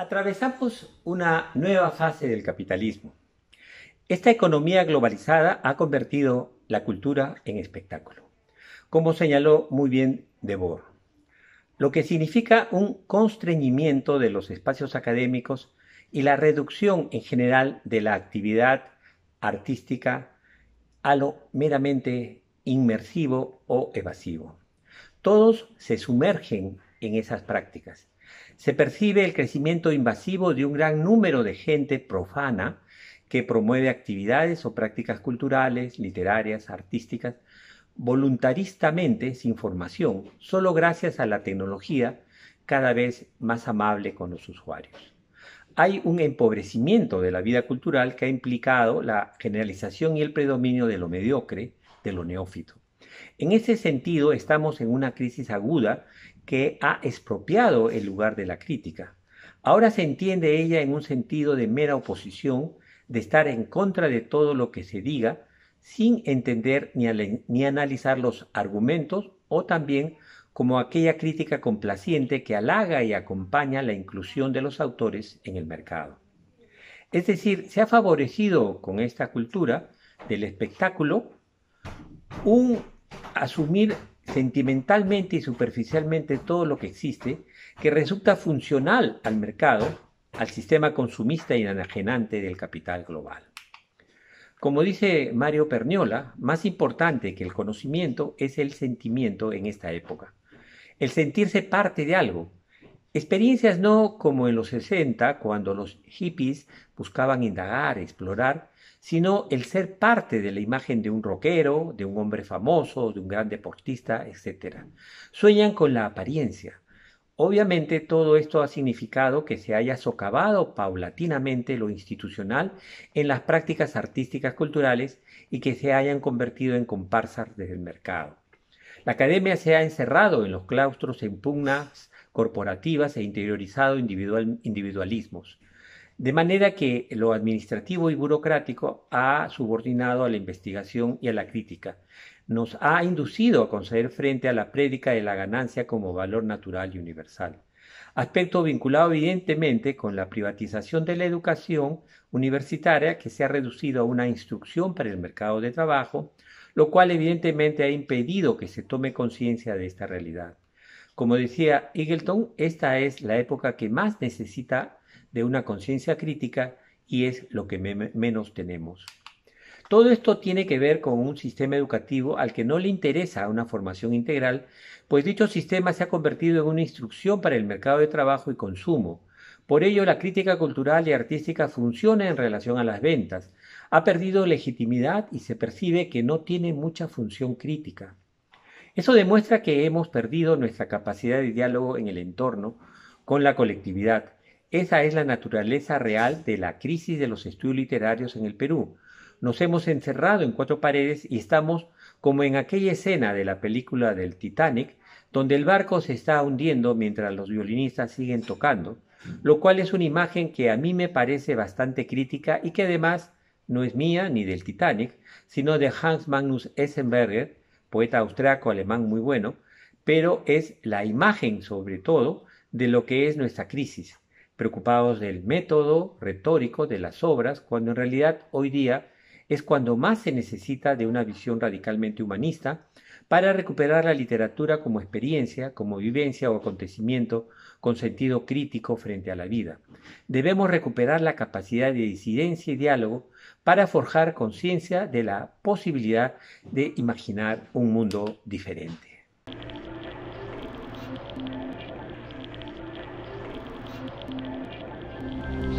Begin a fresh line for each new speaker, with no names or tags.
Atravesamos una nueva fase del capitalismo. Esta economía globalizada ha convertido la cultura en espectáculo, como señaló muy bien Debord, lo que significa un constreñimiento de los espacios académicos y la reducción en general de la actividad artística a lo meramente inmersivo o evasivo. Todos se sumergen en esas prácticas se percibe el crecimiento invasivo de un gran número de gente profana que promueve actividades o prácticas culturales, literarias, artísticas, voluntaristamente, sin formación, solo gracias a la tecnología cada vez más amable con los usuarios. Hay un empobrecimiento de la vida cultural que ha implicado la generalización y el predominio de lo mediocre, de lo neófito. En ese sentido, estamos en una crisis aguda que ha expropiado el lugar de la crítica. Ahora se entiende ella en un sentido de mera oposición, de estar en contra de todo lo que se diga, sin entender ni, ni analizar los argumentos, o también como aquella crítica complaciente que halaga y acompaña la inclusión de los autores en el mercado. Es decir, se ha favorecido con esta cultura del espectáculo un asumir sentimentalmente y superficialmente todo lo que existe, que resulta funcional al mercado, al sistema consumista y enajenante del capital global. Como dice Mario Perniola, más importante que el conocimiento es el sentimiento en esta época. El sentirse parte de algo. Experiencias no como en los 60, cuando los hippies buscaban indagar, explorar sino el ser parte de la imagen de un rockero, de un hombre famoso, de un gran deportista, etc. Sueñan con la apariencia. Obviamente todo esto ha significado que se haya socavado paulatinamente lo institucional en las prácticas artísticas culturales y que se hayan convertido en comparsas desde el mercado. La academia se ha encerrado en los claustros en pugnas corporativas e interiorizado individualismos. De manera que lo administrativo y burocrático ha subordinado a la investigación y a la crítica, nos ha inducido a conceder frente a la prédica de la ganancia como valor natural y universal, aspecto vinculado evidentemente con la privatización de la educación universitaria que se ha reducido a una instrucción para el mercado de trabajo, lo cual evidentemente ha impedido que se tome conciencia de esta realidad. Como decía Eagleton, esta es la época que más necesita de una conciencia crítica y es lo que menos tenemos. Todo esto tiene que ver con un sistema educativo al que no le interesa una formación integral, pues dicho sistema se ha convertido en una instrucción para el mercado de trabajo y consumo. Por ello, la crítica cultural y artística funciona en relación a las ventas, ha perdido legitimidad y se percibe que no tiene mucha función crítica. Eso demuestra que hemos perdido nuestra capacidad de diálogo en el entorno con la colectividad, esa es la naturaleza real de la crisis de los estudios literarios en el Perú. Nos hemos encerrado en cuatro paredes y estamos como en aquella escena de la película del Titanic, donde el barco se está hundiendo mientras los violinistas siguen tocando, lo cual es una imagen que a mí me parece bastante crítica y que además no es mía ni del Titanic, sino de Hans Magnus Essenberger, poeta austriaco alemán muy bueno, pero es la imagen sobre todo de lo que es nuestra crisis preocupados del método retórico de las obras, cuando en realidad hoy día es cuando más se necesita de una visión radicalmente humanista para recuperar la literatura como experiencia, como vivencia o acontecimiento con sentido crítico frente a la vida. Debemos recuperar la capacidad de disidencia y diálogo para forjar conciencia de la posibilidad de imaginar un mundo diferente. Thank you.